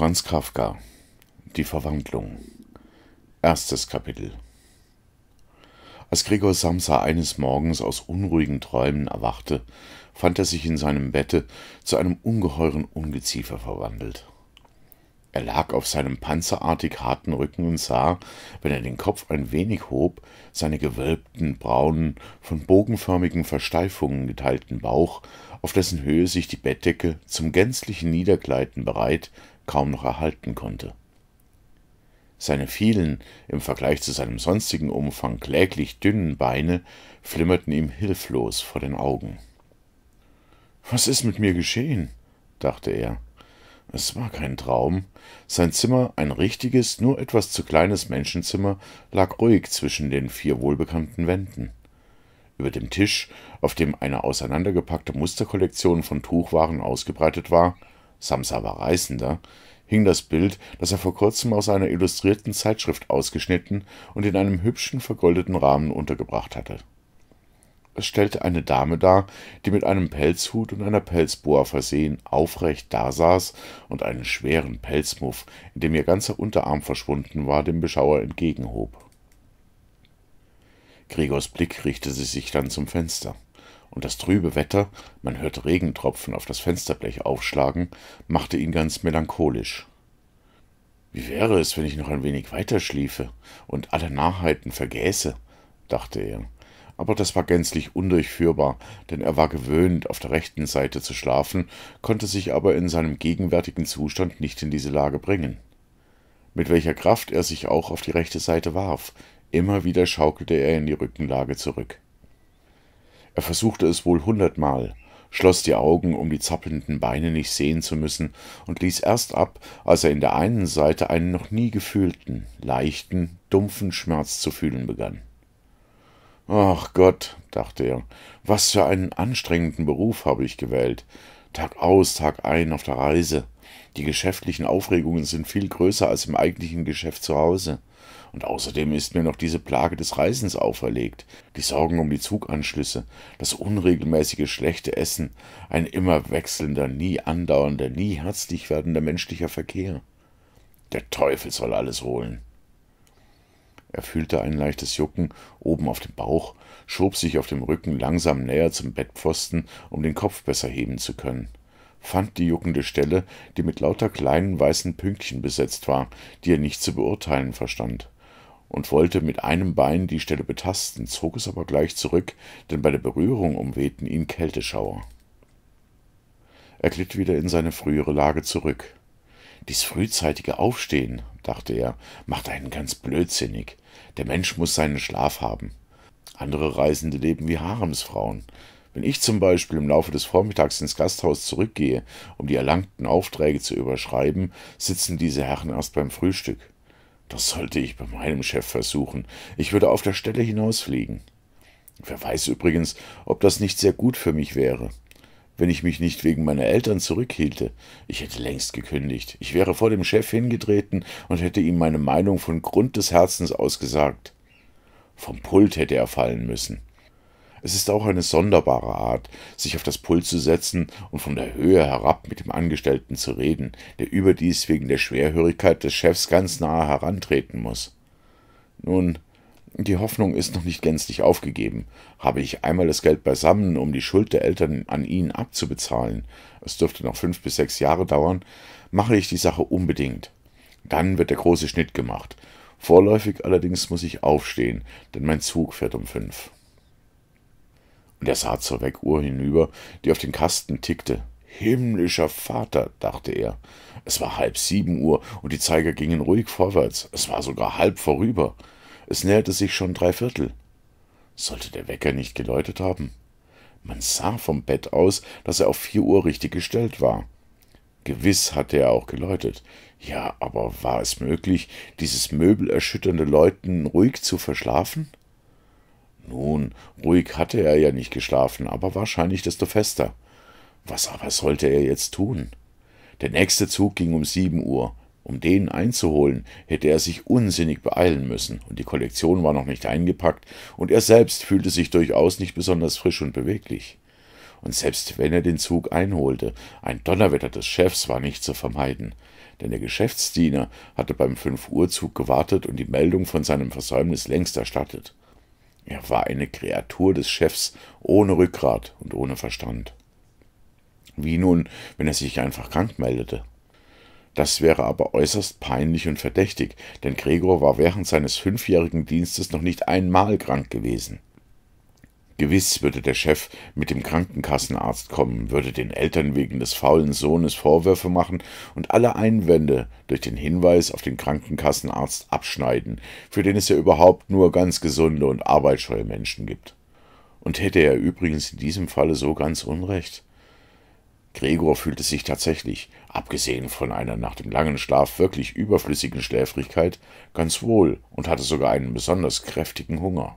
Franz Kafka Die Verwandlung Erstes Kapitel Als Gregor Samsa eines Morgens aus unruhigen Träumen erwachte, fand er sich in seinem Bette zu einem ungeheuren Ungeziefer verwandelt. Er lag auf seinem panzerartig harten Rücken und sah, wenn er den Kopf ein wenig hob, seine gewölbten, braunen, von bogenförmigen Versteifungen geteilten Bauch, auf dessen Höhe sich die Bettdecke zum gänzlichen Niedergleiten bereit kaum noch erhalten konnte. Seine vielen, im Vergleich zu seinem sonstigen Umfang kläglich dünnen Beine flimmerten ihm hilflos vor den Augen. Was ist mit mir geschehen? dachte er. Es war kein Traum. Sein Zimmer, ein richtiges, nur etwas zu kleines Menschenzimmer, lag ruhig zwischen den vier wohlbekannten Wänden. Über dem Tisch, auf dem eine auseinandergepackte Musterkollektion von Tuchwaren ausgebreitet war, Samsa war reißender, hing das Bild, das er vor kurzem aus einer illustrierten Zeitschrift ausgeschnitten und in einem hübschen vergoldeten Rahmen untergebracht hatte. Es stellte eine Dame dar, die mit einem Pelzhut und einer Pelzboa versehen aufrecht dasaß und einen schweren Pelzmuff, in dem ihr ganzer Unterarm verschwunden war, dem Beschauer entgegenhob. Gregors Blick richtete sich dann zum Fenster und das trübe Wetter, man hörte Regentropfen auf das Fensterblech aufschlagen, machte ihn ganz melancholisch. Wie wäre es, wenn ich noch ein wenig weiter schliefe und alle Narrheiten vergäße, dachte er. Aber das war gänzlich undurchführbar, denn er war gewöhnt, auf der rechten Seite zu schlafen, konnte sich aber in seinem gegenwärtigen Zustand nicht in diese Lage bringen. Mit welcher Kraft er sich auch auf die rechte Seite warf, immer wieder schaukelte er in die Rückenlage zurück. Er versuchte es wohl hundertmal, schloss die Augen, um die zappelnden Beine nicht sehen zu müssen, und ließ erst ab, als er in der einen Seite einen noch nie gefühlten, leichten, dumpfen Schmerz zu fühlen begann. Ach Gott, dachte er, was für einen anstrengenden Beruf habe ich gewählt. Tag aus, Tag ein auf der Reise, die geschäftlichen Aufregungen sind viel größer als im eigentlichen Geschäft zu Hause. Und außerdem ist mir noch diese Plage des Reisens auferlegt, die Sorgen um die Zuganschlüsse, das unregelmäßige schlechte Essen, ein immer wechselnder, nie andauernder, nie herzlich werdender menschlicher Verkehr. Der Teufel soll alles holen. Er fühlte ein leichtes Jucken oben auf dem Bauch, schob sich auf dem Rücken langsam näher zum Bettpfosten, um den Kopf besser heben zu können fand die juckende Stelle, die mit lauter kleinen weißen Pünktchen besetzt war, die er nicht zu beurteilen verstand, und wollte mit einem Bein die Stelle betasten, zog es aber gleich zurück, denn bei der Berührung umwehten ihn Kälteschauer. Er glitt wieder in seine frühere Lage zurück. Dies frühzeitige Aufstehen, dachte er, macht einen ganz blödsinnig. Der Mensch muss seinen Schlaf haben. Andere Reisende leben wie Haremsfrauen. Wenn ich zum Beispiel im Laufe des Vormittags ins Gasthaus zurückgehe, um die erlangten Aufträge zu überschreiben, sitzen diese Herren erst beim Frühstück. Das sollte ich bei meinem Chef versuchen. Ich würde auf der Stelle hinausfliegen. Wer weiß übrigens, ob das nicht sehr gut für mich wäre. Wenn ich mich nicht wegen meiner Eltern zurückhielte, ich hätte längst gekündigt. Ich wäre vor dem Chef hingetreten und hätte ihm meine Meinung von Grund des Herzens aus gesagt. Vom Pult hätte er fallen müssen. Es ist auch eine sonderbare Art, sich auf das Pult zu setzen und von der Höhe herab mit dem Angestellten zu reden, der überdies wegen der Schwerhörigkeit des Chefs ganz nahe herantreten muss. Nun, die Hoffnung ist noch nicht gänzlich aufgegeben. Habe ich einmal das Geld beisammen, um die Schuld der Eltern an ihn abzubezahlen, es dürfte noch fünf bis sechs Jahre dauern, mache ich die Sache unbedingt. Dann wird der große Schnitt gemacht. Vorläufig allerdings muss ich aufstehen, denn mein Zug fährt um fünf und er sah zur Weckuhr hinüber, die auf den Kasten tickte. Himmlischer Vater, dachte er. Es war halb sieben Uhr und die Zeiger gingen ruhig vorwärts. Es war sogar halb vorüber. Es näherte sich schon drei Viertel. Sollte der Wecker nicht geläutet haben? Man sah vom Bett aus, dass er auf vier Uhr richtig gestellt war. Gewiss hatte er auch geläutet. Ja, aber war es möglich, dieses möbelerschütternde Läuten ruhig zu verschlafen? Nun, ruhig hatte er ja nicht geschlafen, aber wahrscheinlich desto fester. Was aber sollte er jetzt tun? Der nächste Zug ging um sieben Uhr. Um den einzuholen, hätte er sich unsinnig beeilen müssen, und die Kollektion war noch nicht eingepackt, und er selbst fühlte sich durchaus nicht besonders frisch und beweglich. Und selbst wenn er den Zug einholte, ein Donnerwetter des Chefs war nicht zu vermeiden, denn der Geschäftsdiener hatte beim Fünf-Uhr-Zug gewartet und die Meldung von seinem Versäumnis längst erstattet. Er war eine Kreatur des Chefs ohne Rückgrat und ohne Verstand. Wie nun, wenn er sich einfach krank meldete? Das wäre aber äußerst peinlich und verdächtig, denn Gregor war während seines fünfjährigen Dienstes noch nicht einmal krank gewesen. Gewiss würde der Chef mit dem Krankenkassenarzt kommen, würde den Eltern wegen des faulen Sohnes Vorwürfe machen und alle Einwände durch den Hinweis auf den Krankenkassenarzt abschneiden, für den es ja überhaupt nur ganz gesunde und arbeitsscheue Menschen gibt. Und hätte er übrigens in diesem Falle so ganz Unrecht? Gregor fühlte sich tatsächlich, abgesehen von einer nach dem langen Schlaf wirklich überflüssigen Schläfrigkeit, ganz wohl und hatte sogar einen besonders kräftigen Hunger.